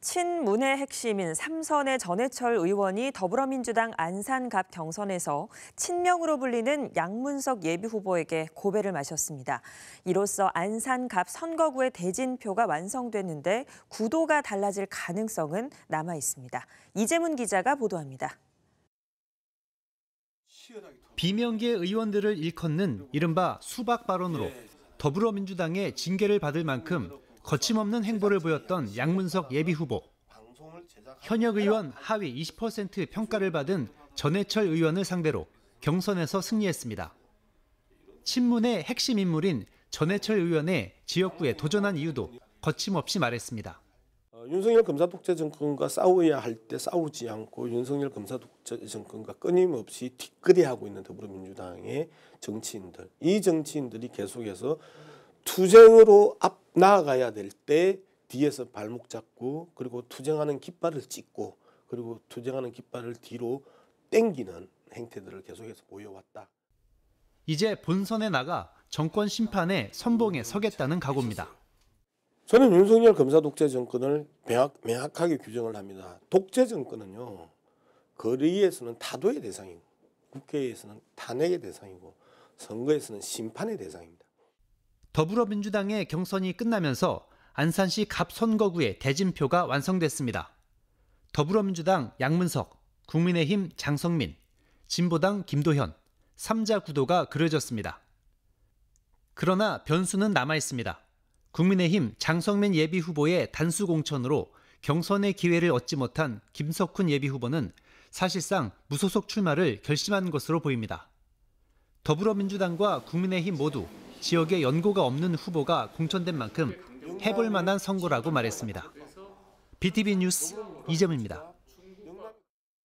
친문의 핵심인 삼선의 전해철 의원이 더불어민주당 안산갑 경선에서 친명으로 불리는 양문석 예비후보에게 고배를 마셨습니다. 이로써 안산갑 선거구의 대진표가 완성됐는데 구도가 달라질 가능성은 남아 있습니다. 이재문 기자가 보도합니다. 비명계 의원들을 일컫는 이른바 수박 발언으로 더불어민주당의 징계를 받을 만큼 거침없는 행보를 보였던 양문석 예비후보. 현역 의원 하위 20% 평가를 받은 전해철 의원을 상대로 경선에서 승리했습니다. 친문의 핵심 인물인 전해철 의원의 지역구에 도전한 이유도 거침없이 말했습니다. 어, 윤석열 검사독재 정권과 싸워야 할 때 싸우지 않고 윤석열 검사독재 정권과 끊임없이 뒷거래하고 있는 더불어민주당의 정치인들, 이 정치인들이 계속해서 투쟁으로 앞 나아가야 될 때 뒤에서 발목 잡고 그리고 투쟁하는 깃발을 찍고 그리고 투쟁하는 깃발을 뒤로 땡기는 행태들을 계속해서 보여왔다. 이제 본선에 나가 정권 심판에 선봉에 서겠다는 각오입니다. 저는 윤석열 검사 독재 정권을 명확, 명확하게 규정을 합니다. 독재 정권은요. 거리에서는 타도의 대상이고 국회에서는 탄핵의 대상이고 선거에서는 심판의 대상입니다. 더불어민주당의 경선이 끝나면서 안산시 갑 선거구의 대진표가 완성됐습니다. 더불어민주당 양문석, 국민의힘 장성민, 진보당 김도현, 3자 구도가 그려졌습니다. 그러나 변수는 남아 있습니다. 국민의힘 장성민 예비 후보의 단수 공천으로 경선의 기회를 얻지 못한 김석훈 예비 후보는 사실상 무소속 출마를 결심한 것으로 보입니다. 더불어민주당과 국민의힘 모두 지역에 연고가 없는 후보가 공천된 만큼 해볼 만한 선거라고 말했습니다. BTV 뉴스 이재민입니다.